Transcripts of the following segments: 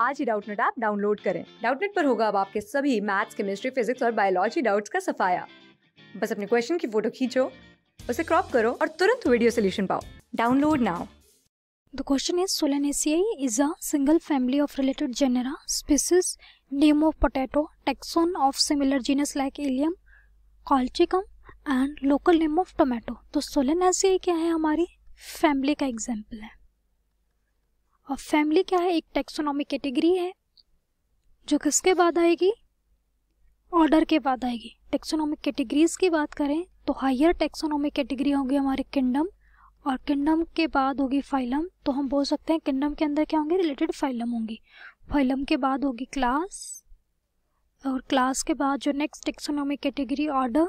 आज ही Doubtnet app download करें डाउटनेट पर होगा अब आपके सभी मैथ्स केमिस्ट्री फिजिक्स और बायोलॉजी डाउट्स का सफाया बस अपने क्वेश्चन की फोटो खींचो उसे क्रॉप करो और तुरंत वीडियो सोल्यूशन पाओ download now the question is solanaceae is a single family of related genera species name of potato taxon of similar genus like allium colchicum and local name of tomato तो solanaceae क्या है हमारी family का example है और family क्या है एक टेक्सोनॉमिक कैटेगरी है जो किसके बाद आएगी ऑर्डर के बाद आएगी टेक्सोनॉमिक कैटेगरीज की बात करें तो हायर टेक्सोनॉमिक कैटेगरी होगी हमारे किंगडम और किंगडम के बाद होगी फाइलम तो हम बोल सकते हैं किंगडम के अंदर क्या होंगे रिलेटेड फाइलम होंगी फाइलम के बाद होगी क्लास और क्लास के बाद जो next taxonomic category order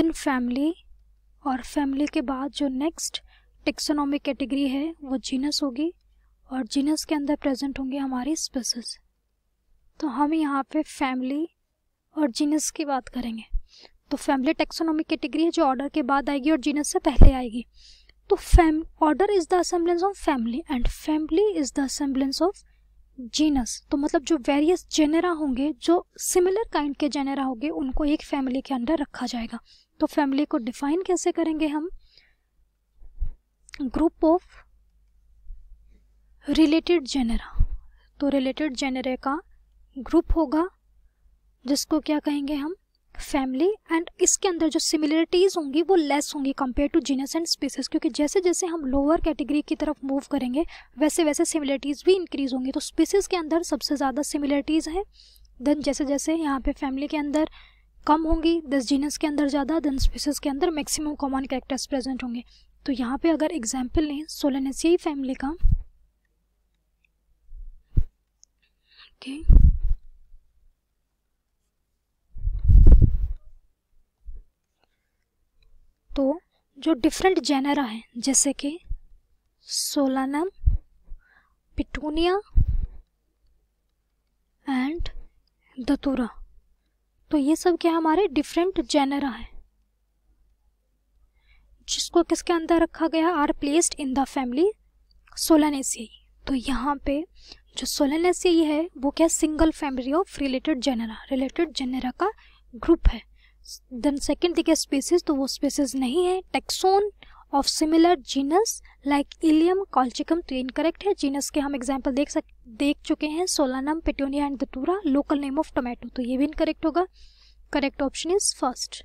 then family और फैमिली के बाद जो नेक्स्ट टेक्सोनॉमिक कैटेगरी है वो जीनस होगी और जीनस के अंदर प्रेजेंट होंगे हमारी स्पेसिस तो हम यहाँ पे फैमिली और जीनस की बात करेंगे तो फैमिली टेक्सोनॉमिक कैटेगरी है जो ऑर्डर के बाद आएगी और जीनस से पहले आएगी तो fam order is the assemblage of family and family is the assemblage of genus तो मतलब जो वेरियस जेनेरा होंगे जो सिमिलर काइंड के जेनेरा होंगे उनको एक फैमिली के अंडर रखा जाएगा तो फैमिली को डिफाइन कैसे करेंगे हम ग्रुप ऑफ रिलेटेड जेनरा तो रिलेटेड जेनरे का ग्रुप होगा जिसको क्या कहेंगे हम फैमिली एंड इसके अंदर जो सिमिलरिटीज़ होंगी वो लेस होंगी compare to genus and species क्योंकि जैसे जैसे हम लोअर कैटेगरी की तरफ मूव करेंगे वैसे वैसे सिमिलरिटीज़ भी इंक्रीज़ होंगी तो स्पीसीज के अंदर सबसे ज़्यादा सिमिलरिटीज़ हैं देन जैसे जैसे यहाँ पे फैमिली के अंदर कम होंगी दस जीनस के अंदर ज़्यादा देन स्पीसीज के अंदर मैक्सिमम कॉमन कैरेक्टर्स प्रेजेंट होंगे तो यहाँ पे अगर एग्जाम्पल लें सोलेनेसियाई फैमिली का ओके तो जो डिफरेंट जेनरा हैं जैसे कि सोलानम पिटूनिया एंड दतूरा तो ये सब क्या हमारे डिफरेंट जेनरा हैं जिसको किसके अंदर रखा गया are placed in the family solanaceae तो यहाँ पे जो सोलनेसी है वो क्या single family of related genera related genera का ग्रुप है देन सेकेंड दिखे स्पीसीज तो वो स्पीसीज नहीं है taxon of similar genus like allium colchicum तो इनकरेक्ट है जीनस के हम एग्जाम्पल देख सक देख चुके हैं solanum petunia and datura local name of tomato तो ये भी इनकरेक्ट होगा करेक्ट ऑप्शन इज फर्स्ट